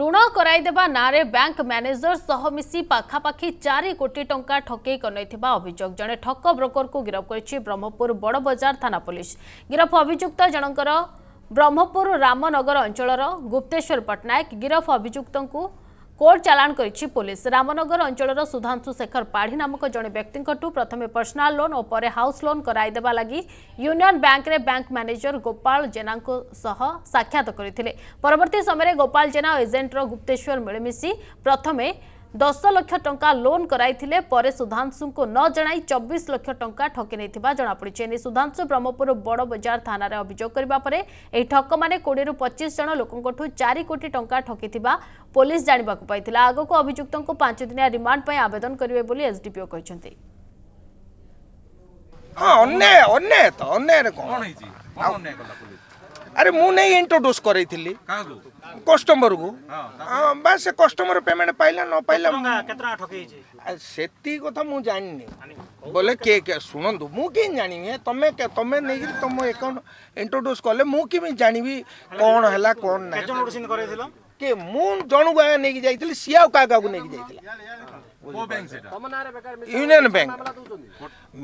ଋଣ କରାଇଦେବା ନାଁରେ bank manager ସହ ମିଶି ପାଖାପାଖି ଚାରି କୋଟି ଟଙ୍କା ଠକେଇ କନେଇଥିବା ଅଭିଯୋଗ ଜଣେ ଠକ ବ୍ରୋକରକୁ ଗିରଫ କରିଛି ବ୍ରହ୍ମପୁର ବଡ଼ବଜାର ଥାନା ପୁଲିସ ଗିରଫ ଅଭିଯୁକ୍ତ ଜଣଙ୍କର ବ୍ରହ୍ମପୁର ରାମନଗର ଅଞ୍ଚଳର ଗୁପ୍ତେଶ୍ୱର ପଟ୍ଟନାୟକ ଗିରଫ ଅଭିଯୁକ୍ତଙ୍କୁ କୋର୍ଟ ଚାଲାଣ କରିଛି ପୋଲିସ ରାମନଗର ଅଞ୍ଚଳର ସୁଧାଂଶୁ ଶେଖର ପାଢ଼ୀ ନାମକ ଜଣେ ବ୍ୟକ୍ତିଙ୍କଠୁ ପ୍ରଥମେ ପର୍ସନାଲ ଲୋନ୍ ଓ ପରେ ହାଉସ୍ ଲୋନ୍ କରାଇଦେବା ଲାଗି ୟୁନିୟନ ବ୍ୟାଙ୍କରେ ବ୍ୟାଙ୍କ ମ୍ୟାନେଜର ଗୋପାଳ ଜେନାଙ୍କ ସହ ସାକ୍ଷାତ କରିଥିଲେ ପରବର୍ତ୍ତୀ ସମୟରେ ଗୋପାଳ ଜେନା ଓ ଏଜେଣ୍ଟର ଗୁପ୍ତେଶ୍ୱର ମିଳିମିଶି ପ୍ରଥମେ 10 लाख टंका लोन कराईथिले परे सुधानसुंको न जणाय 24 लाख टंका ठकेनेथिबा जनापडि चेन्नई सुधानसु ब্ৰহ্মপুৰ বড় বাজার থানারে অভিযোগ কৰিব পাৰে এই ঠকক মানে কোডৰ 25 জন লোককটো 4 কোটি টंका ঠকেथिবা পুলিচ জানিবাকৈ পাইছিল আগক অভিযুক্তক 5 দিনা রিমান্ড পাই আবেদন কৰিবে বুলি এছডিপিও কৈছন্তি অ' অন্য অন্য ত অন্যৰ কোন হ'ল অন্য কথা ক'লু ଆରେ ମୁଁ ନେଇ ଇଣ୍ଟ୍ରୋଡ୍ୟୁସ୍ କରେଇଥିଲି କଷ୍ଟମରକୁ ବା ସେ କଷ୍ଟମର ପେମେଣ୍ଟ ପାଇଲା ନ ପାଇଲା ସେତିକି କଥା ମୁଁ ଜାଣିନି ବୋଲେ କିଏ କିଏ ଶୁଣନ୍ତୁ ମୁଁ କେମିତି ଜାଣିବି ତମେ ତମେ ନେଇକିରି ତମ ଆକାଉଣ୍ଟ ଇଣ୍ଟ୍ରୋଡ୍ୟୁସ୍ କଲେ ମୁଁ କେମିତି ଜାଣିବି କ'ଣ ହେଲା କ'ଣ ନାହିଁ কে মু জনকু আগে নেই যাই সি আহু নেই যাই ইউনিয়ন ব্যাঙ্ক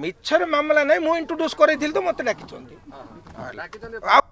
মিছরে মামলা নাই মু ইন্ট্রোড্যুস করাই তো মতো ডাকি